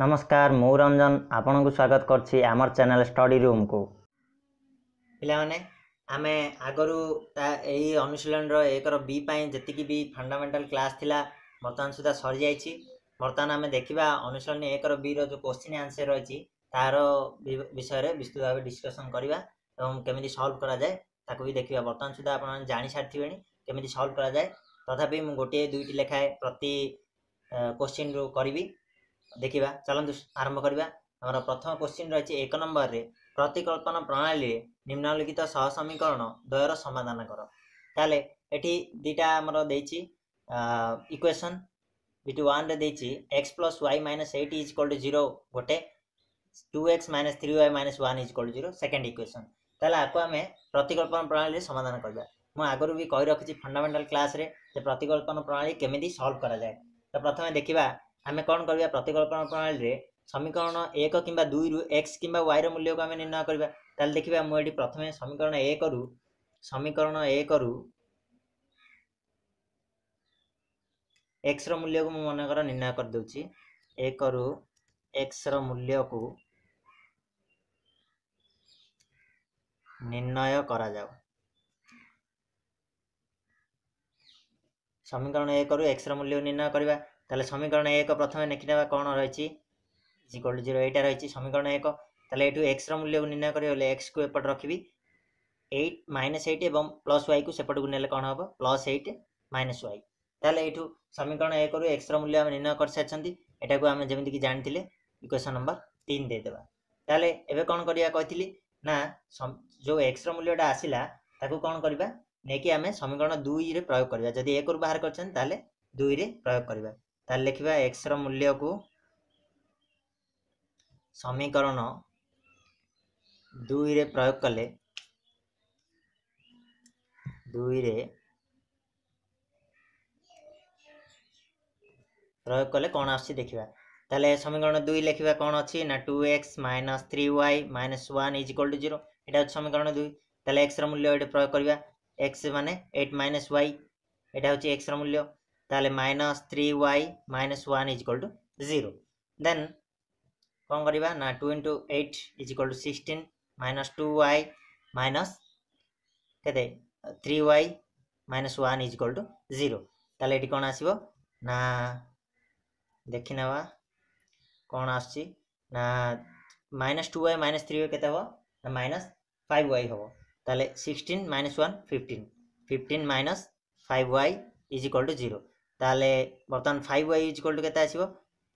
ନମସ୍କାର ମୁଁ ରଞ୍ଜନ ଆପଣଙ୍କୁ ସ୍ୱାଗତ କରୁଛି ଆମର ଚ୍ୟାନେଲ୍ ଷ୍ଟଡ଼ି ରୁମ୍କୁ ପିଲାମାନେ ଆମେ ଆଗରୁ ଏଇ ଅନୁଶୀଳନର ଏକର ବି ପାଇଁ ଯେତିକି ବି ଫଣ୍ଡାମେଣ୍ଟାଲ୍ କ୍ଲାସ୍ ଥିଲା ବର୍ତ୍ତମାନ ସୁଦ୍ଧା ସରିଯାଇଛି ବର୍ତ୍ତମାନ ଆମେ ଦେଖିବା ଅନୁଶୀଳନ ଏକର ବିର ଯେଉଁ କୋଶ୍ଚିନ୍ ଆନ୍ସର୍ ରହିଛି ତାହାର ବିଷୟରେ ବିସ୍ତୃତ ଭାବେ ଡିସ୍କସନ୍ କରିବା ଏବଂ କେମିତି ସଲ୍ଭ କରାଯାଏ ତାକୁ ବି ଦେଖିବା ବର୍ତ୍ତମାନ ସୁଦ୍ଧା ଆପଣମାନେ ଜାଣିସାରିଥିବେଣି କେମିତି ସଲ୍ଭ କରାଯାଏ ତଥାପି ମୁଁ ଗୋଟିଏ ଦୁଇଟି ଲେଖାଏ ପ୍ରତି କୋଶ୍ଚିନ୍ରୁ କରିବି ଦେଖିବା ଚାଲନ୍ତୁ ଆରମ୍ଭ କରିବା ଆମର ପ୍ରଥମ କୋଶ୍ଚିନ୍ ରହିଛି ଏକ ନମ୍ବରରେ ପ୍ରତିକଳ୍ପନ ପ୍ରଣାଳୀରେ ନିମ୍ନଲିଖିତ ସହ ସମୀକରଣ ଦ୍ୱୟର ସମାଧାନ କର ତାହେଲେ ଏଠି ଦୁଇଟା ଆମର ଦେଇଛି ଇକ୍ୱେସନ୍ ବିଟୁ ୱାନ୍ରେ ଦେଇଛି x plus y minus eight is equal to zero ଗୋଟେ two x minus three y minus one is equal to zero second equation ତାହେଲେ ଆକୁ ଆମେ ପ୍ରତିକଳ୍ପନ ପ୍ରଣାଳୀରେ ସମାଧାନ କରିବା ମୁଁ ଆଗରୁ ବି କହି ରଖିଛି ଫଣ୍ଡାମେଣ୍ଟାଲ୍ କ୍ଲାସ୍ରେ ଯେ ପ୍ରତିକଳ୍ପନ ପ୍ରଣାଳୀ କେମିତି ସଲ୍ଭ କରାଯାଏ ତ ପ୍ରଥମେ ଦେଖିବା ଆମେ କ'ଣ କରିବା ପ୍ରତିକଳ୍ପନା ପ୍ରଣାଳୀରେ ସମୀକରଣ ଏକ କିମ୍ବା ଦୁଇରୁ ଏକ୍ସ କିମ୍ବା ୱାଇର ମୂଲ୍ୟକୁ ଆମେ ନିର୍ଣ୍ଣୟ କରିବା ତାହେଲେ ଦେଖିବା ମୁଁ ଏଠି ପ୍ରଥମେ ସମୀକରଣ ଏକରୁ ସମୀକରଣ ଏକରୁ ଏକ୍ସର ମୂଲ୍ୟକୁ ମୁଁ ମନେକର ନିର୍ଣ୍ଣୟ କରିଦେଉଛି ଏକରୁ ଏକ୍ସର ମୂଲ୍ୟକୁ ନିର୍ଣ୍ଣୟ କରାଯାଉ ସମୀକରଣ ଏକରୁ ଏକ୍ସର ମୂଲ୍ୟକୁ ନିର୍ଣ୍ଣୟ କରିବା ତାହେଲେ ସମୀକରଣ ଏକ ପ୍ରଥମେ ଲେଖିନେବା କ'ଣ ରହିଛି ଇକ୍ୱାଲ ଟୁ ଜିରୋ ଏଇଟା ରହିଛି ସମୀକରଣ ଏକ ତାହେଲେ ଏଠୁ ଏକ୍ସର ମୂଲ୍ୟକୁ ନିର୍ଣ୍ଣୟ କରିବ ବୋଲେ ଏକ୍ସକୁ ଏପଟେ ରଖିବି ଏଇଟ୍ ମାଇନସ୍ ଏଇଟ୍ ଏବଂ ପ୍ଲସ୍ ୱାଇକୁ ସେପଟକୁ ନେଲେ କ'ଣ ହେବ ପ୍ଲସ୍ ଏଇଟ୍ ମାଇନସ୍ ୱାଇ ତାହେଲେ ଏଇଠୁ ସମୀକରଣ ଏକରୁ ଏକ୍ସର ମୂଲ୍ୟ ଆମେ ନିର୍ଣ୍ଣୟ କରିସାରିଛନ୍ତି ଏଟାକୁ ଆମେ ଯେମିତିକି ଜାଣିଥିଲେ ଇକ୍ୱେସନ୍ ନମ୍ବର ତିନି ଦେଇଦେବା ତାହେଲେ ଏବେ କ'ଣ କରିବା କହିଥିଲି ନା ଯେଉଁ ଏକ୍ସର ମୂଲ୍ୟଟା ଆସିଲା ତାକୁ କ'ଣ କରିବା ନେଇକି ଆମେ ସମୀକରଣ ଦୁଇରେ ପ୍ରୟୋଗ କରିବା ଯଦି ଏକରୁ ବାହାର କରିଛନ୍ତି ତାହେଲେ ଦୁଇରେ ପ୍ରୟୋଗ କରିବା लिखा एक्स रूल्य को समीकरण दुई रे प्रयोग कले दुई रे प्रयोग कले कौन आखिर तेल समीकरण दुई लिखा कौन अच्छी ना two x minus three y minus one is equal to zero समीकरण दुई तेल एक्स रूल्य प्रयोग करवा एक्स मान एट माइनस वाई यहाँ हूँ एक्स रूल्य তাহলে minus three y minus one is equal to zero then କ'ଣ କରିବା ନା two into eight is equal to sixteen minus two Y minus କେତେ three y minus one is equal to zero ତାହେଲେ ଏଠି କ'ଣ ଆସିବ ନା ଦେଖିନେବା କ'ଣ ଆସୁଛି ନା minus two Y minus three y କେତେ ହେବ ନା ମାଇନସ୍ ଫାଇଭ୍ ୱାଇ ହେବ ତାହେଲେ sixteen minus one fifteen fifteen minus five y is equal to zero ତାହେଲେ ବର୍ତ୍ତମାନ ଫାଇଭ୍ ୱାଇ ଇଜ୍ ଟୁ କେତେ ଆସିବ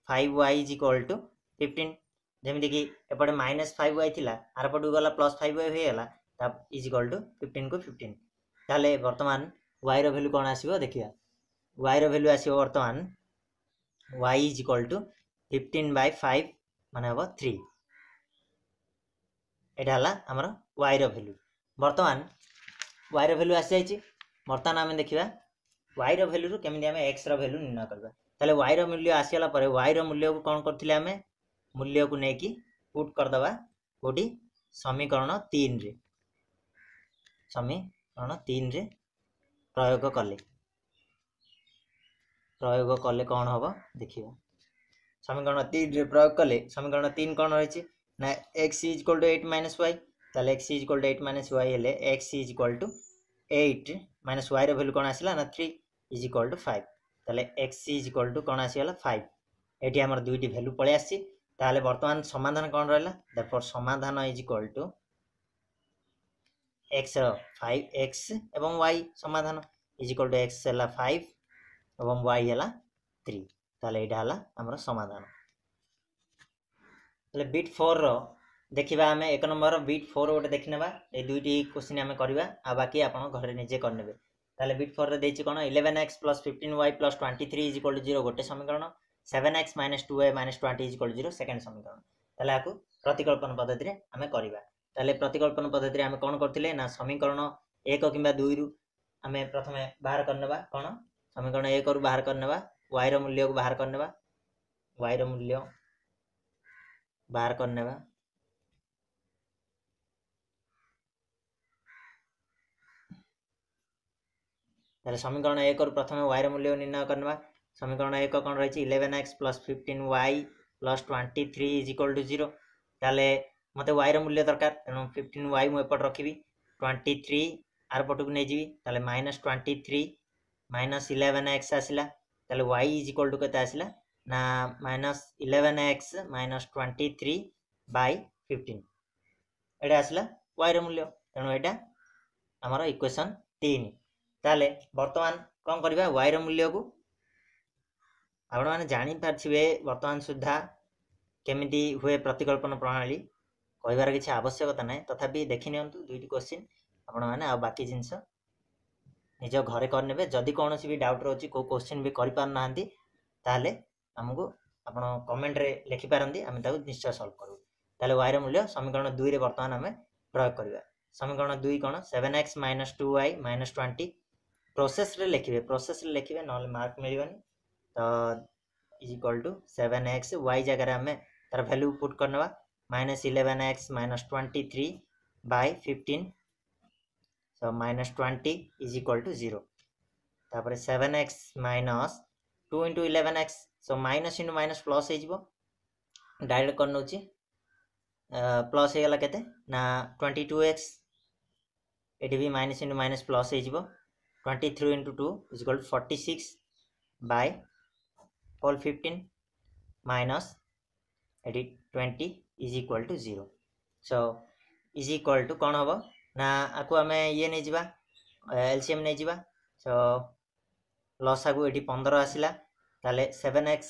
five y is equal to fifteen ଯେମିତିକି ଏପଟେ ମାଇନସ୍ ଫାଇଭ୍ ୱାଇ ଥିଲା ଆରପଟକୁ ଗଲା ପ୍ଲସ୍ ଫାଇଭ୍ ୱାଇ ହୋଇଗଲା ତା ଇଜ୍ ଇକ୍ୱାଲ୍ ଟୁ ଫିଫ୍ଟିନ୍କୁ ଫିଫ୍ଟିନ୍ ତାହେଲେ ବର୍ତ୍ତମାନ ୱାଇର ଭ୍ୟାଲୁ କ'ଣ ଆସିବ ଦେଖିବା ୱାଇର ଭ୍ୟାଲୁ ଆସିବ ବର୍ତ୍ତମାନ y is equal to fifteen by five ମାନେ ହେବ ଥ୍ରୀ ଏଇଟା ହେଲା ଆମର ୱାଇର ଭ୍ୟାଲୁ ବର୍ତ୍ତମାନ ୱାଇର ଭ୍ୟାଲୁ ଆସିଯାଇଛି ବର୍ତ୍ତମାନ ଆମେ ଦେଖିବା वाई रैल्यू रू कमी आम एक्स रैल्यू निर्णय करवाई वाई रूल्य आस गला वाई रूल्य को कौन करें मूल्य को लेकिन पुट करदे कौटी समीकरण तीन रे समीकरण तीन रे प्रयोग कले प्रयोग कले कौन हम देख समीकरण तीन रे प्रयोग कले समीकरण तीन कौन रही ना x is equal to eight minus y तेल x is equal to eight minus y हेल्ले x is equal to eight minus y रैल्यू कौन आसा ना three is equal to five তাহলে এক্স ইজ ইকল টু କ'ଣ ଆସିଗଲା ফাইভ ଏଠି ଆମର ଦୁଇଟି ଭ୍ୟାଲୁ ପଳେଇ ଆସିଛି ତାହେଲେ ବର୍ତ୍ତମାନ ସମାଧାନ କ'ଣ ରହିଲା ଦେୟରଫର୍ ସମାଧାନ ଇଜ୍ ଇକ୍ୱାଲ୍ ଟୁ ଏକ୍ସର ଫାଇଭ୍ ଏକ୍ସ ଏବଂ ୱାଇ ସମାଧାନ ଇଜ୍ ଇକ୍ୱାଲ୍ ଟୁ ଏକ୍ସ ହେଲା ଫାଇଭ୍ ଏବଂ ୱାଇ ହେଲା ଥ୍ରୀ ତାହେଲେ ଏଇଟା ହେଲା ଆମର ସମାଧାନ ତାହେଲେ ବିଟ୍ ଫୋର୍ର ଦେଖିବା ଆମେ ଏକ ନମ୍ବର ବିଟ୍ ଫୋର୍ ଗୋଟେ ଦେଖିନେବା ଏଇ ଦୁଇଟି କୋଶ୍ଚିନ୍ ଆମେ କରିବା ଆଉ ବାକି ଆପଣ ଘରେ ନିଜେ କରିନେବେ তাহলে বিট ফর্দা দিয়েছি কোণ eleven x plus fifteen y plus twenty three is equal to zero গোটে সমীকরণ seven x minus two y minus twenty is equal to zero second সমীকরণ তাহলে আকু প্রতিকল্পন পদ্ধতিরে আমি করিবা তাহলে প্রতিকল্পন পদ্ধতিরে আমি কোণ করলে না সমীকরণ এক কিংবা দুইরু আমি প্রথমে বাহার করে কোণ সমীকরণ একরু বাহার করে ওয়াইর মূল্যকু বাহার করে ওয়াইর মূল্য বাহার করে ତାହେଲେ ସମୀକରଣ ଏକରୁ ପ୍ରଥମେ ୱାଇର ମୂଲ୍ୟ ନିର୍ଣ୍ଣୟ କରିବା ସମୀକରଣ ଏକ କ'ଣ ରହିଛି eleven x plus fifteen y plus twenty three is equal to zero ତାହେଲେ ମୋତେ ୱାଇର ମୂଲ୍ୟ ଦରକାର ତେଣୁ ଫିଫ୍ଟିନ୍ ୱାଇ ମୁଁ ଏପଟେ ରଖିବି ଟ୍ୱେଣ୍ଟି ଥ୍ରୀ ଆର ପଟକୁ ନେଇଯିବି ତାହେଲେ minus twenty three minus eleven x ଆସିଲା ତାହେଲେ ୱାଇ ଇଜ୍ ଇକ୍ୱାଲ୍ ଟୁ କେତେ ଆସିଲା ନା minus eleven x minus twenty three by fifteen ଏଇଟା ଆସିଲା ୱାଇର ମୂଲ୍ୟ ତେଣୁ ଏଇଟା ଆମର ଇକ୍ୱେସନ୍ ତିନି ତାହେଲେ ବର୍ତ୍ତମାନ କ'ଣ କରିବା ୱାଇର ମୂଲ୍ୟକୁ ଆପଣମାନେ ଜାଣିପାରିଥିବେ ବର୍ତ୍ତମାନ ସୁଦ୍ଧା କେମିତି ହୁଏ ପ୍ରତିକଳ୍ପନ ପ୍ରଣାଳୀ କହିବାର କିଛି ଆବଶ୍ୟକତା ନାହିଁ ତଥାପି ଦେଖିନିଅନ୍ତୁ ଦୁଇଟି କୋଶ୍ଚିନ୍ ଆପଣମାନେ ଆଉ ବାକି ଜିନିଷ ନିଜ ଘରେ କରିନେବେ ଯଦି କୌଣସି ବି ଡାଉଟ୍ ରହୁଛି କେଉଁ କୋଶ୍ଚିନ୍ ବି କରିପାରୁନାହାନ୍ତି ତାହେଲେ ଆମକୁ ଆପଣ କମେଣ୍ଟରେ ଲେଖିପାରନ୍ତି ଆମେ ତାକୁ ନିଶ୍ଚୟ ସଲ୍ଭ କରିବୁ ତାହେଲେ ୱାଇର ମୂଲ୍ୟ ସମୀକରଣ ଦୁଇରେ ବର୍ତ୍ତମାନ ଆମେ ପ୍ରୟୋଗ କରିବା ସମୀକରଣ ଦୁଇ କ'ଣ seven x minus two Y minus twenty process रे लिखे प्रोसेस रे लिखे ना मार्क मिलवानी तो is equal to seven x y जगह आम तार भैल्यू पुट कर ना minus eleven x minus twenty three by fifteen so minus twenty is equal to zero seven x minus two into eleven x so minus into minus plus हो direct कर नौ plus होगा के twenty to x ये minus into minus plus हो twenty three into two is equal forty six by whole fifteen minus edit twenty is equal to zero so is equal to कौन हम ना आपको आम ये नहीं जावा एलसीएम नहीं जावा सो लस आगे ये पंद्रह आसला ताले सेवेन एक्स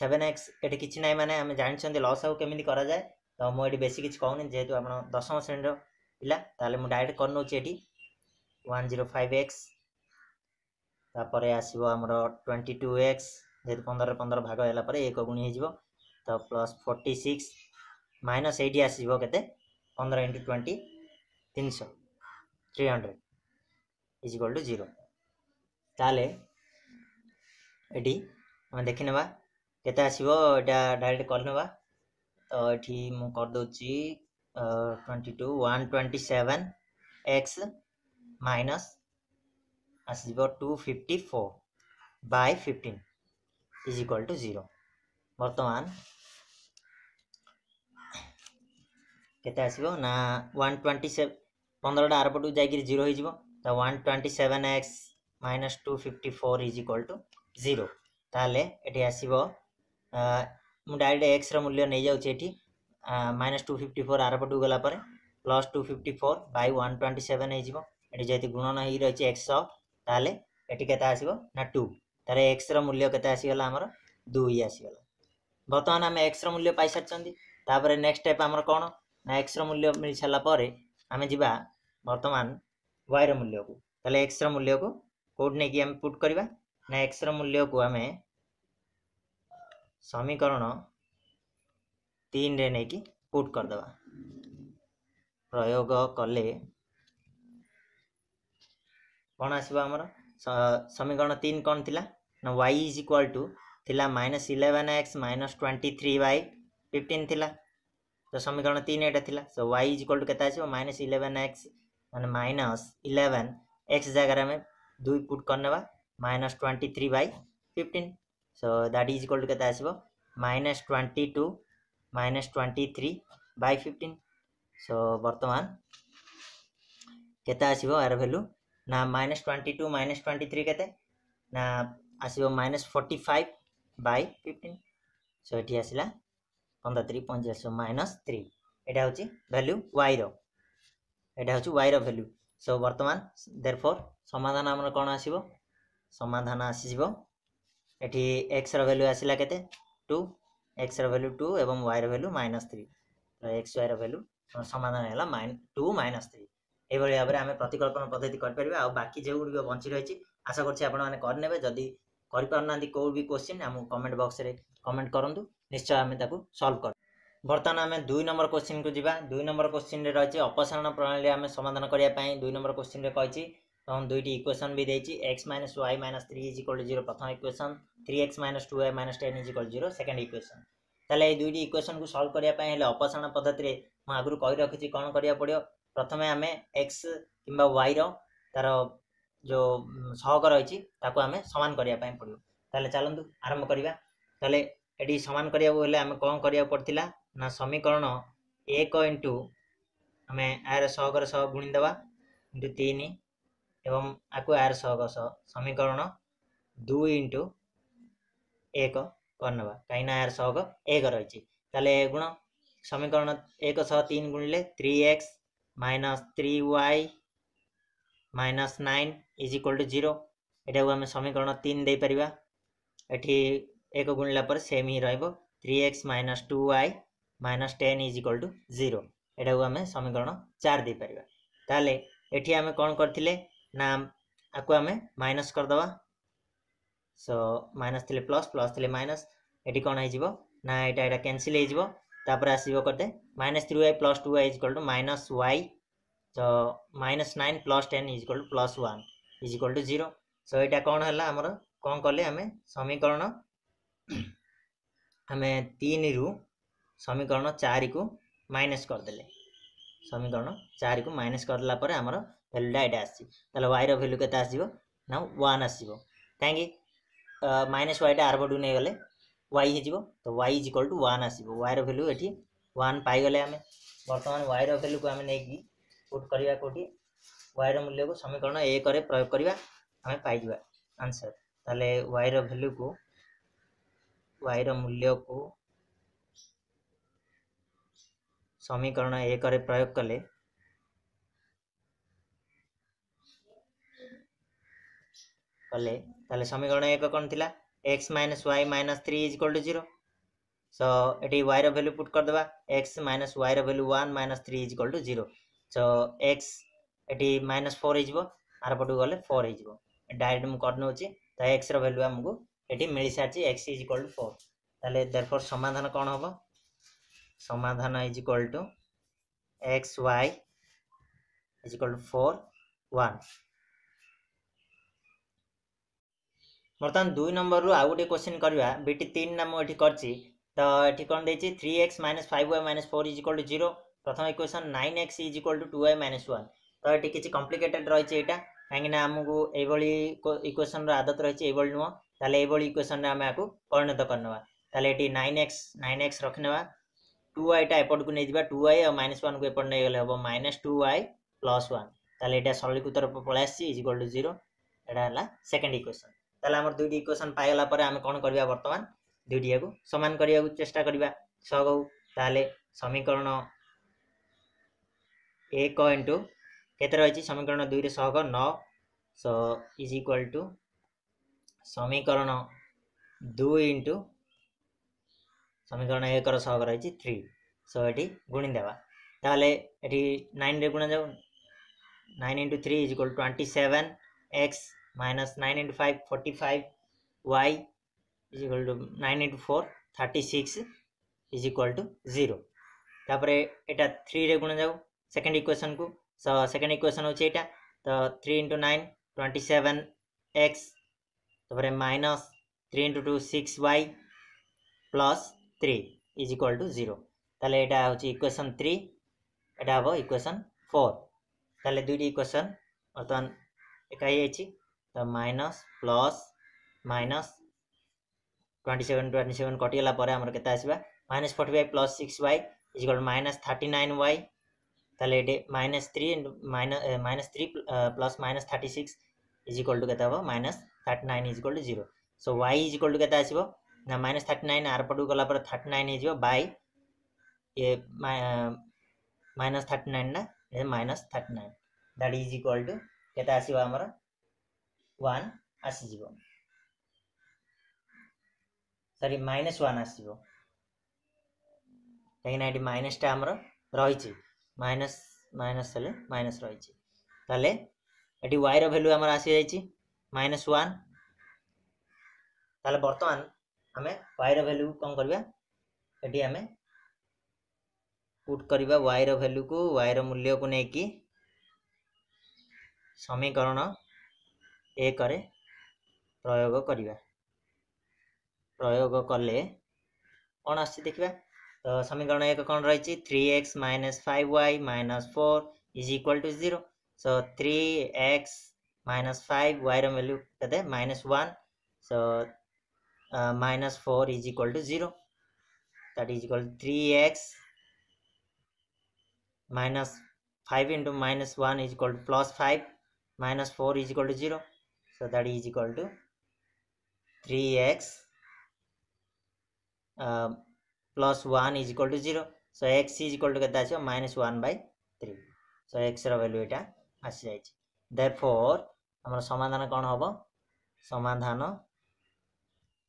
सेवेन एक्स ये कि ना मैंने आम जानते लसा को केमी कराए तो मुझे बेस किसी कहूनी जेहेतु आप दशम श्रेणी पिला मुझे डायरेक्ट कर नौ ওয়ান জিরো ফাইভ এক্স তাপরে আসব আমার টোয়েন্টি টু এক্স যেহেতু পনেরো পনেরো ভাগ হল পরে এক গুণি হয়ে ତ ପ୍ଲସ୍ ଫୋର୍ଟି ସିକ୍ସ ମାଇନସ୍ ଏଇଠି ଆସିବ କେତେ ପନ୍ଦର ଇଣ୍ଟୁ ଟ୍ୱେଣ୍ଟି ତିନିଶହ three hundred is equal to zero ତାହେଲେ ଏଠି ଆମେ ଦେଖିନେବା କେତେ ଆସିବ ଏଇଟା ଡାଇରେକ୍ଟ କରିନେବା ତ ଏଠି ମୁଁ କରିଦେଉଛି twenty two one twenty seven x minus আসিব two fifty four by fifteen is equal to zero বর্তমান କେତେ ଆସିବ ନା ୱାନ୍ ଟ୍ୱେଣ୍ଟି ସେଭେନ୍ ପନ୍ଦରଟା ଆର ପଟକୁ ଯାଇକିରି ଜିରୋ ହେଇଯିବ ତ one twenty seven x minus two fifty four is equal to zero ତାହେଲେ ଏଠି ଆସିବ ମୁଁ ଡାଇରେକ୍ଟ ଏକ୍ସର ମୂଲ୍ୟ ନେଇଯାଉଛି ଏଠି ମାଇନସ୍ ଟୁ ଫିଫ୍ଟି ଫୋର୍ ଆର ପଟକୁ ଗଲା ପରେ plus two fifty four by one twenty seven ହେଇଯିବ ଏଠି ଯଦି ଗୁଣନ ହେଇକି ରହିଛି ଏକ୍ସ ତାହେଲେ ଏଠି କେତେ ଆସିବ ନା ଟୁ ତାହେଲେ ଏକ୍ସର ମୂଲ୍ୟ କେତେ ଆସିଗଲା ଆମର ଦୁଇ ଆସିଗଲା ବର୍ତ୍ତମାନ ଆମେ ଏକ୍ସର ମୂଲ୍ୟ ପାଇସାରିଛନ୍ତି ତାପରେ ନେକ୍ସଟ ଷ୍ଟେପ୍ ଆମର କ'ଣ ନା ଏକ୍ସର ମୂଲ୍ୟ ମିଳିସାରିଲା ପରେ ଆମେ ଯିବା ବର୍ତ୍ତମାନ ୱାଇର ମୂଲ୍ୟକୁ ତାହେଲେ ଏକ୍ସର ମୂଲ୍ୟକୁ କେଉଁଠି ନେଇକି ଆମେ ପୁଟ୍ କରିବା ନା ଏକ୍ସର ମୂଲ୍ୟକୁ ଆମେ ସମୀକରଣ ତିନିରେ ନେଇକି ପୁଟ୍ କରିଦେବା ପ୍ରୟୋଗ କଲେ କ'ଣ ଆସିବ ଆମର ସମୀକରଣ ତିନି କ'ଣ ଥିଲା ନା ୱାଇ ଇଜ୍ ଇକ୍ୱାଲ୍ ଟୁ ଥିଲା minus eleven x minus twenty three by fifteen ଥିଲା ତ ସମୀକରଣ ତିନି ଏଇଟା ଥିଲା so y is equal to କେତେ ଆସିବ ମାଇନସ୍ ଇଲେଭେନ୍ ଏକ୍ସ ମାନେ ମାଇନସ୍ ଇଲେଭେନ୍ ଏକ୍ସ ଜାଗାରେ ଆମେ ଦୁଇ ପୁଟ୍ କରିନେବା minus twenty three by fifteen so that is equal to କେତେ ଆସିବ minus twenty two minus twenty three by fifteen so ବର୍ତ୍ତମାନ କେତେ ଆସିବ ଏହାର ଭ୍ୟାଲୁ না minus twenty two minus twenty three କେତେ ନା ଆସିବ minus forty five by fifteen so ଏଠି ଆସିଲା ପନ୍ଦର ଥ୍ରୀ ପଇଁଚାଳିଶ ମାଇନସ୍ ଥ୍ରୀ ଏଇଟା ହେଉଛି ଭ୍ୟାଲ୍ୟୁ ୱାଇର ଏଇଟା ହେଉଛି ୱାଇର ଭ୍ୟାଲ୍ୟୁ ସୋ ବର୍ତ୍ତମାନ ଦେର୍ ଫୋର୍ ସମାଧାନ ଆମର କ'ଣ ଆସିବ ସମାଧାନ ଆସିଯିବ ଏଠି ଏକ୍ସର ଭ୍ୟାଲ୍ୟୁ ଆସିଲା କେତେ ଟୁ ଏକ୍ସର ଭ୍ୟାଲ୍ୟୁ ଟୁ ଏବଂ ୱାଇର ଭ୍ୟାଲ୍ୟୁ ମାଇନସ୍ ଥ୍ରୀ ଏକ୍ସ ୱାଇର ଭ୍ୟାଲ୍ୟୁ ସମାଧାନ ହେଲା ମାଇନ୍ ଟୁ ମାଇନସ୍ ଥ୍ରୀ এইভাবে ভাবে ଆମେ ପ୍ରତିକଳ୍ପନ ପଦ୍ଧତି କରିପାରିବା ଆଉ ବାକି ଯେଉଁଗୁଡ଼ିକ ବଞ୍ଚି ରହିଛି ଆଶା କରୁଛି ଆପଣମାନେ କରିନେବେ ଯଦି କରିପାରୁନାହାନ୍ତି କେଉଁ ବି କୋଶ୍ଚିନ୍ ଆମକୁ କମେଣ୍ଟ ବକ୍ସରେ କମେଣ୍ଟ କରନ୍ତୁ ନିଶ୍ଚୟ ଆମେ ତାକୁ ସଲ୍ଭ କରୁ ବର୍ତ୍ତମାନ ଆମେ ଦୁଇ ନମ୍ବର କୋଶ୍ଚିନ୍କୁ ଯିବା ଦୁଇ ନମ୍ବର କୋଶ୍ଚିନ୍ରେ ରହିଛି ଅପସାରଣ ପ୍ରଣାଳୀରେ ଆମେ ସମାଧାନ କରିବା ପାଇଁ ଦୁଇ ନମ୍ବର କୋଶ୍ଚିନ୍ରେ କହିଛି এবং দুইটি ইকুয়েশন বি দিয়েছি x minus y minus three is equal to zero প্রথম equation three x minus two y minus ten is equal zero second equation তাহলে এই দুইটি ইকুয়েশনকে সলভ করা হলে অপসারণ পদ্ধতিতে মু আগর কই রাখি কোণ করা পড়ব ପ୍ରଥମେ ଆମେ ଏକ୍ସ କିମ୍ବା ୱାଇର ତାର ଯୋଉ ସହକ ରହିଛି ତାକୁ ଆମେ ସମାନ କରିବା ପାଇଁ ପଡ଼ିବ ତାହେଲେ ଚାଲନ୍ତୁ ଆରମ୍ଭ କରିବା ତାହେଲେ ଏଠି ସମାନ କରିବାକୁ ହେଲେ ଆମେ କ'ଣ କରିବାକୁ ପଡ଼ିଥିଲା ନା ସମୀକରଣ ଏକ ଇଣ୍ଟୁ ଆମେ ଆର ସହକର ସହ ଗୁଣିଦେବା ଇଣ୍ଟୁ ତିନି ଏବଂ ଆକୁ ଆର ସହକ ସହ ସମୀକରଣ ଦୁଇ ଇଣ୍ଟୁ ଏକ କରିନେବା କାହିଁକିନା ଏହାର ସହକ ଏକ ରହିଛି ତାହେଲେ ଗୁଣ ସମୀକରଣ ଏକ ସହ ତିନି ଗୁଣିଲେ three x minus three y minus nine is equal to zero ଏଟାକୁ ଆମେ ସମୀକରଣ ତିନି ଦେଇପାରିବା ଏଠି ଏକ ଗୁଣିଲା ପରେ ସେମ୍ ହିଁ ରହିବ three x minus two Y minus ten is equal to zero ଏଟାକୁ ଆମେ ସମୀକରଣ ଚାରି ଦେଇପାରିବା ତାହେଲେ ଏଠି ଆମେ କ'ଣ କରିଥିଲେ ନା ଆକୁ ଆମେ ମାଇନସ୍ କରିଦେବା ସୋ ମାଇନସ୍ ଥିଲେ ପ୍ଲସ୍ ପ୍ଲସ୍ ଥିଲେ ମାଇନସ୍ ଏଠି କ'ଣ ହେଇଯିବ ନା ଏଇଟା ଏଇଟା କ୍ୟାନସଲ୍ ହେଇଯିବ ତାପରେ ଆସିବ କେତେ minus three y plus two y is equal to minus y ତ minus nine plus ten is equal to plus one is equal to zero so ଏଇଟା କ'ଣ ହେଲା ଆମର କ'ଣ କଲେ ଆମେ ସମୀକରଣ ଆମେ ତିନିରୁ ସମୀକରଣ ଚାରିକୁ ମାଇନସ୍ କରିଦେଲେ ସମୀକରଣ ଚାରିକୁ ମାଇନସ୍ କରିଦେଲା ପରେ ଆମର ଭ୍ୟାଲୁଟା ଏଇଟା ଆସିଛି ତାହେଲେ ୱାଇର ଭ୍ୟାଲୁ କେତେ ଆସିବ ନା ୱାନ୍ ଆସିବ କାହିଁକି ମାଇନସ୍ ୱାଇଟା ଆରପଟକୁ ନେଇଗଲେ वाई हो तो y is equal to one आसो वाइर भैल्यू ये वन पाईले आम बर्तमान वाई रैल्यू को आम नहीं पुट करवा कौटी वाइर मूल्य को समीकरण एक प्रयोग करवा आम पाइज आंसर तेल वाइर भैल्यू को वाइर मूल्य को समीकरण एक प्रयोग कले कले समीकरण एक कौन थी x minus y minus 3 is equal to 0 so এটি y ର value put କରିଦେବା x minus y one minus three is equal to zero so x ये माइनस फोर हो 4 ହେଇଯିବ ଆର ପଟକୁ ଗଲେ 4 ହେଇଯିବ ଡାଇରେକ୍ଟ ମୁଁ କରି ନେଉଛି ତ x ର value ଆମକୁ ଏଠି ମିଳିସାରିଛି x is equal to 4 ତାହେଲେ therefore ସମାଧାନ କ'ଣ ହେବ ସମାଧାନ is equal to xy is equal to 4 1 ବର୍ତ୍ତମାନ ଦୁଇ ନମ୍ବରରୁ ଆଉ ଗୋଟେ କୋଶ୍ଚିନ୍ କରିବା ବି ଟି ତିନି ନା ମୁଁ ଏଠି କରିଛି ତ ଏଠି କ'ଣ ଦେଇଛି three x minus five y minus four is equal to zero ପ୍ରଥମ equation nine x is equal to two Y minus one ତ ଏଠି କିଛି କମ୍ପ୍ଲିକେଟେଡ୍ ରହିଛି ଏଇଟା କାହିଁକିନା ଆମକୁ ଏଇଭଳି ଇକ୍ୱେସନ୍ର ଆଦତ ରହିଛି ଏଇଭଳି ନୁହଁ ତାହେଲେ ଏଇଭଳି ଇକ୍ୱେସନ୍ରେ ଆମେ ଆକୁ ପରିଣତ କରିନେବା ତାହେଲେ ଏଠି ନାଇନ୍ ଏକ୍ସ ନାଇନ୍ ଏକ୍ସ ରଖିନେବା ଟୁ ୱାଇଟା ଏପଟକୁ ନେଇଯିବା ଟୁ ୱାଇ ଆଉ ମାଇନସ୍ ୱାନ୍କୁ ଏପଟ ନେଇଗଲେ ହେବ minus two y plus one ତାହେଲେ ଏଇଟା ସରଳୀକୃତ ରୂପ ପଳେଇ ଆସିଛି ଇଜିକ୍ୱାଲ୍ ଟୁ ଜିରୋ ଏଇଟା ହେଲା ସେକେଣ୍ଡ ଇକ୍ୱେସନ୍ তাহলে আমার দুইটি ইকুয়েসন পাইগলা পরে আমি କ'ଣ କରିବା ବର୍ତ୍ତମାନ ଦୁଇଟିକୁ ସମାନ କରିବାକୁ ଚେଷ୍ଟା କରିବା ସହକୁ ତାହେଲେ ସମୀକରଣ ଏକ ଇଣ୍ଟୁ କେତେ ରହିଛି ସମୀକରଣ ଦୁଇରେ ସହକ ନଅ ସ ଇଜ୍ ଇକ୍ୱାଲ୍ ଟୁ ସମୀକରଣ ଦୁଇ ଇଣ୍ଟୁ ସମୀକରଣ ଏକର ସହକ ରହିଛି ଥ୍ରୀ ସୋ ଏଠି ଗୁଣିଦେବା ତାହେଲେ ଏଠି ନାଇନ୍ରେ ଗୁଣାଯାଉ nine into three is equal to twenty seven x minus 9 into 5 45 y is equal to 9 into 4 36 is equal to 0 তারপরে এটা 3 রে গুণ যাও সেকেন্ড ইকুয়েশন কু সো সেকেন্ড ইকুয়েশন হচ্ছে এটা তো 3 into 9 27 x তারপরে minus 3 into 2 6 y plus 3 is equal to 0 তাহলে এটা হচ্ছে ইকুয়েশন 3 এটা হবো ইকুয়েশন 4 তাহলে দুইটি ইকুয়েশন বর্তমান একাই হয়েছে ତ minus plus minus twenty seven twenty seven କଟିଗଲା ପରେ ଆମର କେତେ ଆସିବା minus forty five plus six y is equal minus thirty nine y তাহলে এটি minus three minus three plus minus thirty six is equal to কেতে হব minus thirty nine is equal to zero so y is equal to কেতে আসব না minus thirty nine আর পটু গলাপরে থার্টি নাইন হয়ে বাই ইয়ে মাইনাস থার্টি নাইন না minus thirty nine that is equal to কেতে আসব আমার वन आसीज सरी माइनस वन आसो कहीं माइनसटा आम रही माइनस माइनस हेल्ले माइनस रही वाइर भैल्यू आम आसी जा माइनस वन बर्तमान आम वाइर भैल्यू कौन करवा पुट करवा वाइर भैल्यू को वाइर मूल्य को नहीं की समीकरण एक प्रयोग करवा प्रयोग कले कौन आखिया तो समीकरण एक कौन रही three x minus five y minus four is equal to zero so three x minus five y value क्या minus one so minus four is equal to zero three x minus five into minus one is equal to plus five minus four is equal to zero so that is equal to 3x uh, plus 1 is equal to 0 so x is equal to get that minus 1 by 3 so x ର value এটা আসি যাইছে therefore আমার সমাধান কোন হবো সমাধান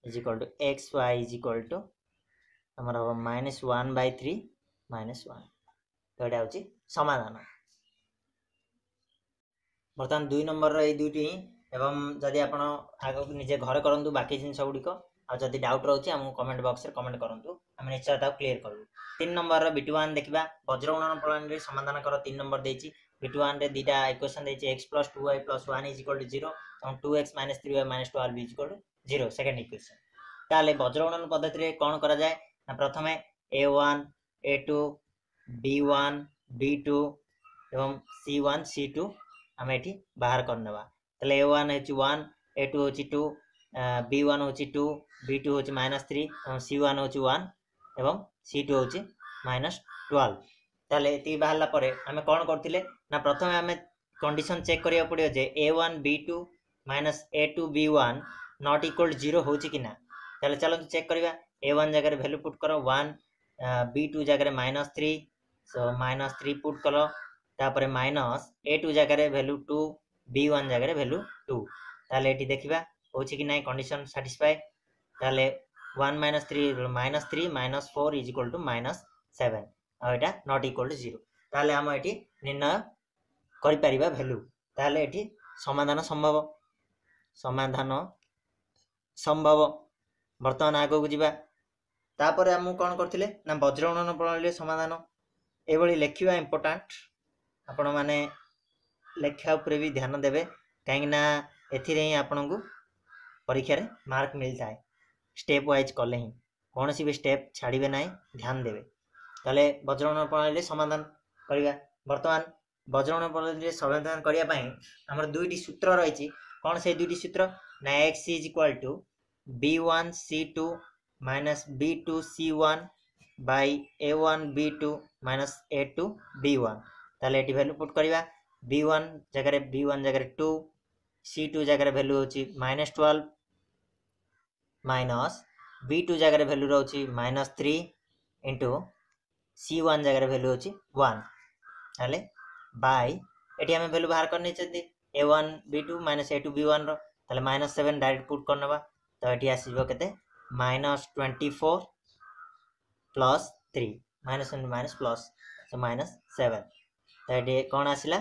is equal to xy is equal to আমার হবো minus 1 by 3 minus 1 তো এটা হচ্ছে সমাধান বর্তমান দুই নম্বরর এই দুইটি ଏବଂ ଯଦି ଆପଣ ଆଗକୁ ନିଜେ ଘରେ କରନ୍ତୁ ବାକି ଜିନିଷ ଗୁଡ଼ିକ ଆଉ ଯଦି ଡାଉଟ୍ ରହୁଛି ଆମକୁ କମେଣ୍ଟ ବକ୍ସରେ କମେଣ୍ଟ କରନ୍ତୁ ଆମେ ନିଶ୍ଚୟ ତାକୁ କ୍ଲିୟର୍ କରିବୁ ତିନି ନମ୍ବରର ବିଟୁ ୱାନ୍ ଦେଖିବା ବଜ୍ର ଉଣନ ପ୍ରଣାଳୀରେ ସମାଧାନ କର ତିନି ନମ୍ବର ଦେଇଛି ବିଟୁ ୱାନ୍ରେ ଦୁଇଟା ଇକ୍ୱେସନ୍ ଦେଇଛି x plus two y plus one is equal to zero ଏବଂ two x minus three y minus twelve is equal to zero second equation ତାହେଲେ ବଜ୍ର ଉଣନ ପଦ୍ଧତିରେ କ'ଣ କରାଯାଏ ନା ପ୍ରଥମେ A one A two B one B two ଏବଂ ସି ୱାନ୍ ସି ଟୁ ଆମେ ଏଠି ବାହାର କରିନେବା তাহলে এ ওয়ান হচ্ছে ওয়ান এ টু হচ্ছে টু বি ওয়ান হচ্ছে টু বি টু হচ্ছে মাইনাস থ্রি এবং সি ওয়ান হচ্ছে ওয়ান এবং সি টু হচ্ছে মাইনাস টুয়েলভ তাহলে এটি বাহারা পরে আমি କ'ଣ করুলে না প্রথমে আমি কন্ডিশন চেক করা পড়ে যে A one B two minus A two B one not equal zero হচ্ছে কি না তাহলে চলতো চেক করা এ ওয়ান জায়গায় ভ্যালু পুট কর ওয়ান বি টু জায়গায় minus three so minus three put কল তাপরে মাইনাস এ টু জায়গায় ভ্যালু টু বি ওয়ান জায়গায় ভ্যালু টু তাহলে এটি দেখিবা হচ্ছে কি না কন্ডিশন স্যাটিসফাই তাহলে one minus three minus three minus four is equal two minus seven ଆଉ ଏଇଟା ନଟ୍ ଇକ୍ୱାଲ୍ ଟୁ ଜିରୋ ତାହେଲେ ଆମେ ଏଠି ନିର୍ଣ୍ଣୟ କରିପାରିବା ଭ୍ୟାଲୁ ତାହେଲେ ଏଠି ସମାଧାନ ସମ୍ଭବ ସମାଧାନ ସମ୍ଭବ ବର୍ତ୍ତମାନ ଆଗକୁ ଯିବା ତାପରେ ଆମକୁ କ'ଣ କରିଥିଲେ ନା ବଜ୍ର ଉନ୍ନୟନ ପ୍ରଣାଳୀରେ ସମାଧାନ ଏଭଳି ଲେଖିବା ଇମ୍ପୋର୍ଟାଣ୍ଟ ଆପଣମାନେ ଲେଖା ଉପରେ ବି ଧ୍ୟାନ ଦେବେ କାହିଁକିନା ଏଥିରେ ହିଁ ଆପଣଙ୍କୁ ପରୀକ୍ଷାରେ ମାର୍କ ମିଳିଥାଏ ଷ୍ଟେପ୍ ୱାଇଜ୍ କଲେ ହିଁ କୌଣସି ବି ଷ୍ଟେପ୍ ଛାଡ଼ିବେ ନାହିଁ ଧ୍ୟାନ ଦେବେ ତାହେଲେ ବଜ୍ରଗଣ ପ୍ରଣାଳୀରେ ସମାଧାନ କରିବା ବର୍ତ୍ତମାନ ବଜ୍ରଗଣ ପ୍ରଣାଳୀରେ ସମାଧାନ କରିବା ପାଇଁ ଆମର ଦୁଇଟି ସୂତ୍ର ରହିଛି କ'ଣ ସେଇ ଦୁଇଟି ସୂତ୍ର ନା x is equal to B one C two minus B two C one by A one B two minus A two B one তাহলে এটি ভ্যালু পুট করা বি ওয়ান জায়গায় বি ওয়ান জায়গায় টু ସି ଟୁ ଜାଗାରେ value ହେଉଛି minus twelve minus B two ଜାଗାରେ value ରହୁଛି minus three into C one ଜାଗାରେ ଭ୍ୟାଲ୍ୟୁ ହେଉଛି ୱାନ୍ ତାହେଲେ ବାଇ ଏଠି ଆମେ ଭ୍ୟାଲ୍ୟୁ ବାହାର କରିନେଇଛନ୍ତି A one B two minus A two B ୱାନ୍ର ତାହେଲେ ମାଇନସ୍ ସେଭେନ୍ ଡାଇରେକ୍ଟ ପୁଟ୍ କରିନେବା ତ ଏଠି ଆସିଯିବ କେତେ minus twenty four plus three minus minus plus minus seven ତ ଏଠି କ'ଣ ଆସିଲା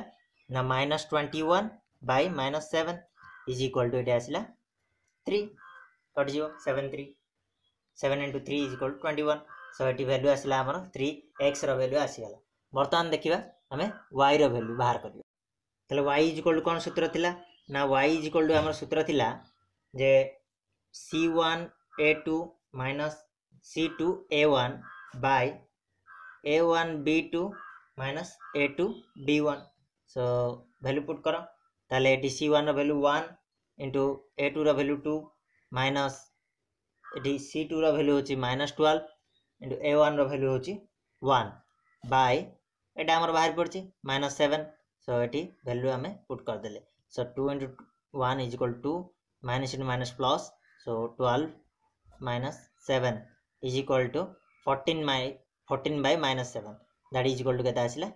now minus 21 by minus 7 is equal to it asila 3 what is your 7 3 7 into 3 is equal to 21 so it value asila amar 3 x ro value asigala bartan dekhiba ame y ro value bahar kariba tale y is equal to kon sutra thila na y is equal to amar sutra thila je c1 a2 minus c2 a1 by a1 b2 minus a2 b1 so value put কর তাহলে এটি C ওয়ানর value one into A টুর value two minus এটি C টুর value হচ্ছে minus twelve into A ওয়ানর value হচ্ছে ওয়ান বাই এটা আমার বাহারি পড়ছে মাইনস সেভেন সো এটি ভ্যালু আমি পুট করেদেলে so two into one is equal to minus into minus plus so twelve minus seven is equal to fourteen মাই fourteen by minus seven that is equal to কেতে আসলে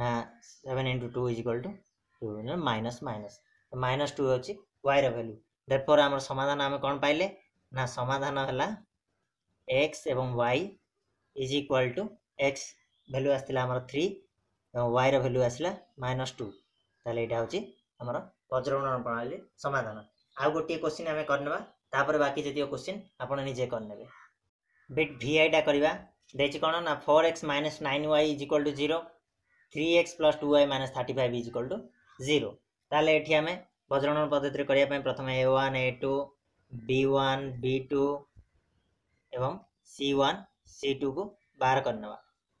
ନା seven into two is equal to minus minus minus two ଅଛି ୱାଇର value ଦେପର ଆମର ସମାଧାନ ଆମେ କ'ଣ ପାଇଲେ ନା ସମାଧାନ ହେଲା ଏକ୍ସ ଏବଂ y is equal to x value ଆସିଥିଲା ଆମର ଥ୍ରୀ ଏବଂ ୱାଇର ଭ୍ୟାଲ୍ୟୁ ଆସିଲା ମାଇନସ୍ ଟୁ ତାହେଲେ ଏଇଟା ହେଉଛି ଆମର ବଜ୍ରଗଣନ ପ୍ରଣାଳୀ ସମାଧାନ ଆଉ ଗୋଟିଏ କୋଶ୍ଚିନ୍ ଆମେ କରିନେବା ତାପରେ ବାକି ଯେତିକ କୋଶ୍ଚିନ୍ ଆପଣ ନିଜେ କରିନେବେ ବିଟ୍ ଭି ଆଇଟା କରିବା ଦେଇଛି କ'ଣ ନା four X minus nine Y is equal to zero three X plus two Y minus thirty five is equal to zero ତାହେଲେ ଏଠି ଆମେ ଭଜରଣ ପଦ୍ଧତିରେ କରିବା ପାଇଁ ପ୍ରଥମେ A one A two B one B two ଏବଂ ସି ୱାନ୍ ସି ଟୁକୁ ବାହାର କରିନେବା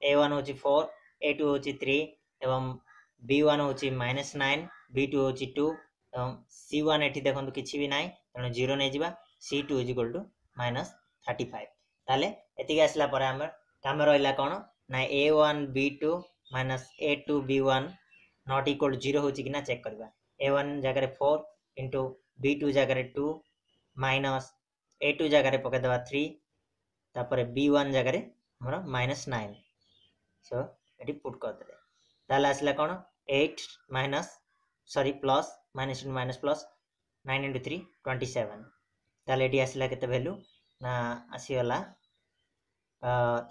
ଏ ୱାନ୍ ହେଉଛି ଫୋର୍ ଏ ଟୁ ହେଉଛି ଥ୍ରୀ ଏବଂ ବି ୱାନ୍ ହେଉଛି ମାଇନସ୍ ନାଇନ୍ ବି ଟୁ ହେଉଛି ଟୁ ଏବଂ ସି ୱାନ୍ ଏଠି ଦେଖନ୍ତୁ କିଛି ବି ନାହିଁ ତେଣୁ ଜିରୋ ନେଇଯିବା C two is equal to minus thirty five ତାହେଲେ ଏତିକି ଆସିଲା ପରେ ଆମର କାମ ରହିଲା କ'ଣ ନା A one B two minus A two B one not equal to zero होची कि चेक करवा ए वन जगह फोर इंटु बी टू जगह टू माइनस ए टू जगह पकईदे थ्री तापर बी वन जगह आमर माइनस नाइन सो ये पुट करदे ताल आसला कौन eight minus three plus minus into minus plus nine into three twenty seven ताल ये आसला के भैल्यू ना आसीगला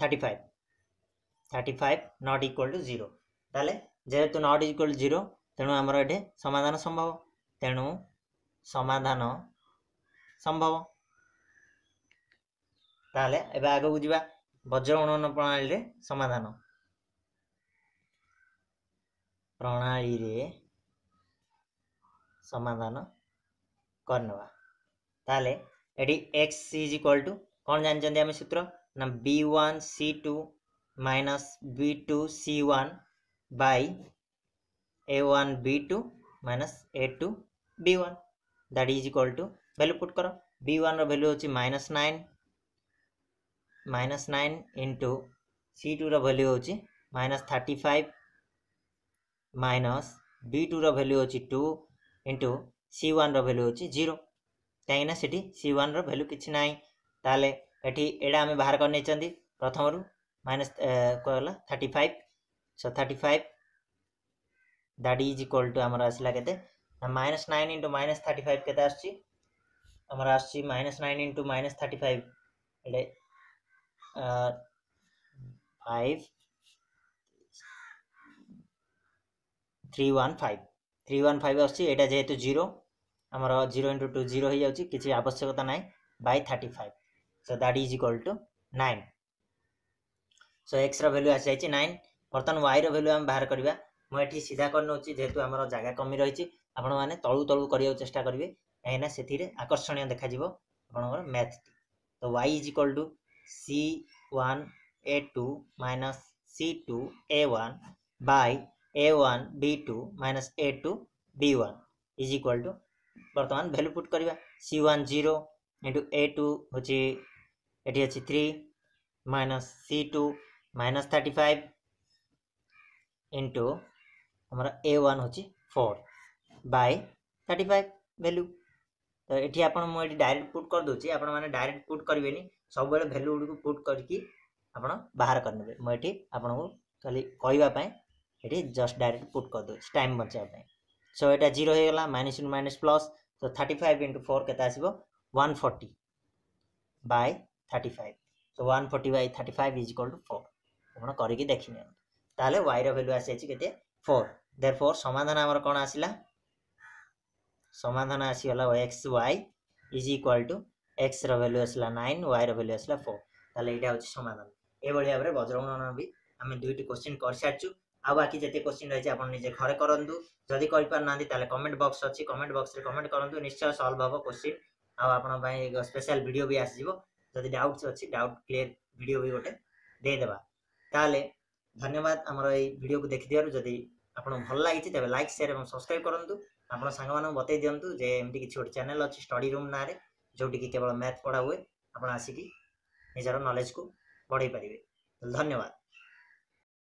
thirty five 35 not equal to 0 ताले जेहेतु not equal to 0 तेनु हमरो एठे समाधान संभव तेनु समाधान संभव ताले एबे आगे बुझिबा वज्र गुणन प्रणाली रे समाधान प्रणाली रे समाधान करनवा ताले एडी x is equal to कौन जान जंदे हमें सूत्र ना b1 c2 minus b2 c1 by a1 b2 minus a2 b1 that is equal to value put करो b1 ର value होची minus 9 minus 9 into c2 ର value होची minus 35 minus b2 ର value होची 2 into c1 ର value होची 0 କାହିଁକି ନା ସେଠି c1 ର value କିଛି ନାହିଁ ତାହେଲେ ଏଠି ଏଇଟା ଆମେ ବାହାର କରିନେଇଛନ୍ତି ପ୍ରଥମରୁ minus uh, कोला 35 so 35 that is equal to हमरा আসলে কেতে माइनस 9 into minus 35 কেতে আসছি আমরা আসছি minus 9 into minus फाइव એટલે 5 315 315 আসছে এটা যেহেতু 0 আমরা 0 जीरो 2 0 হয়ে किसी आवश्यकता আবশ্যকতা নাই thirty five so that is equal to nine so এক্সর ভ্যালু আসিযাইছি নাইন বর্ତ୍ତমান ওয়াইর ভ্যালু আমি বাহার করা মু এটি সিধা করে নেছি যেহেতু আমার জায়গা কমি রয়েছে আপন মানে তলু তলু করা চেষ্টা করবে কিনা সেতিরে আকর্ষণীয় দেখাযিব আপনার ম্যাথটি তো Y is equal to C one A two minus C two A one by A one B two minus A two B one is equal to বর্তমান ভ্যালু পুট করা C one zero into A two হচ্ছে এটি আছে three minus C two minus thirty five into আমার A one হচ্ছে four by thirty five value তো এটি আপনার মু এটি ডাইরেক্ট পুট করদেছি আপনার মানে ডাইরেক্ট পুট করবে সবুলে ভ্যালু গুড়ি পুট করি আপনার বাহার করে নেবে মু এটি আপনার খালি কহা এটি জস্ট ডাইরেক্ট পুট করদেছি টাইম বঞ্চাইবা সো এটা জিরো হয়ে গলা মাইনাস ইন্টু মাইনাস প্লস তো থার্টি ফাইভ ইন্টু ফোর কেতে আসব one forty by thirty five তো one forty by thirty five is equal to four ଗୁଣ କରିକି ଦେଖି ନିଅନ୍ତୁ ତାହେଲେ ୱାଇର ଭ୍ୟାଲ୍ୟୁ ଆସିଯାଇଛି କେତେ ଫୋର୍ ଦେର୍ ଫୋର୍ ସମାଧାନ ଆମର କ'ଣ ଆସିଲା ସମାଧାନ ଆସିଗଲା X Y is equal to ଏକ୍ସର ଭ୍ୟାଲ୍ୟୁ ଆସିଲା ନାଇନ୍ ୱାଇର ଭ୍ୟାଲ୍ୟୁ ଆସିଲା ଫୋର୍ ତାହେଲେ ଏଇଟା ହେଉଛି ସମାଧାନ ଏଇଭଳି ଭାବରେ ବଜ୍ରଗୁଣନ ବି ଆମେ ଦୁଇଟି କୋଶ୍ଚିନ୍ କରିସାରିଛୁ ଆଉ ବାକି ଯେତେ କୋଶ୍ଚିନ୍ ରହିଛି ଆପଣ ନିଜେ ଘରେ କରନ୍ତୁ ଯଦି କରିପାରୁନାହାନ୍ତି ତାହେଲେ କମେଣ୍ଟ ବକ୍ସ ଅଛି କମେଣ୍ଟ ବକ୍ସରେ କମେଣ୍ଟ କରନ୍ତୁ ନିଶ୍ଚୟ ସଲ୍ଭ ହେବ କୋଶ୍ଚିନ୍ ଆଉ ଆପଣଙ୍କ ପାଇଁ ସ୍ପେଶାଲ ଭିଡ଼ିଓ ବି ଆସିଯିବ ଯଦି ଡାଉଟ୍ସ ଅଛି ଡାଉଟ୍ କ୍ଲିୟର ଭିଡ଼ିଓ ବି ଗୋଟେ ଦେଇଦେବା ତାହେଲେ ଧନ୍ୟବାଦ ଆମର ଏଇ ଭିଡ଼ିଓକୁ ଦେଖିଥିବାରୁ ଯଦି ଆପଣଙ୍କୁ ଭଲ ଲାଗିଛି ତେବେ ଲାଇକ୍ ସେୟାର ଏବଂ ସବସ୍କ୍ରାଇବ୍ କରନ୍ତୁ ଆପଣ ସାଙ୍ଗମାନଙ୍କୁ ବତେଇ ଦିଅନ୍ତୁ ଯେ ଏମିତି କିଛି ଗୋଟେ ଚ୍ୟାନେଲ୍ ଅଛି ଷ୍ଟଡ଼ି ରୁମ୍ ନାଁରେ ଯେଉଁଠିକି କେବଳ ମ୍ୟାଥ୍ ପଢ଼ା ହୁଏ ଆପଣ ଆସିକି ନିଜର ନଲେଜକୁ ବଢ଼େଇ ପାରିବେ ଧନ୍ୟବାଦ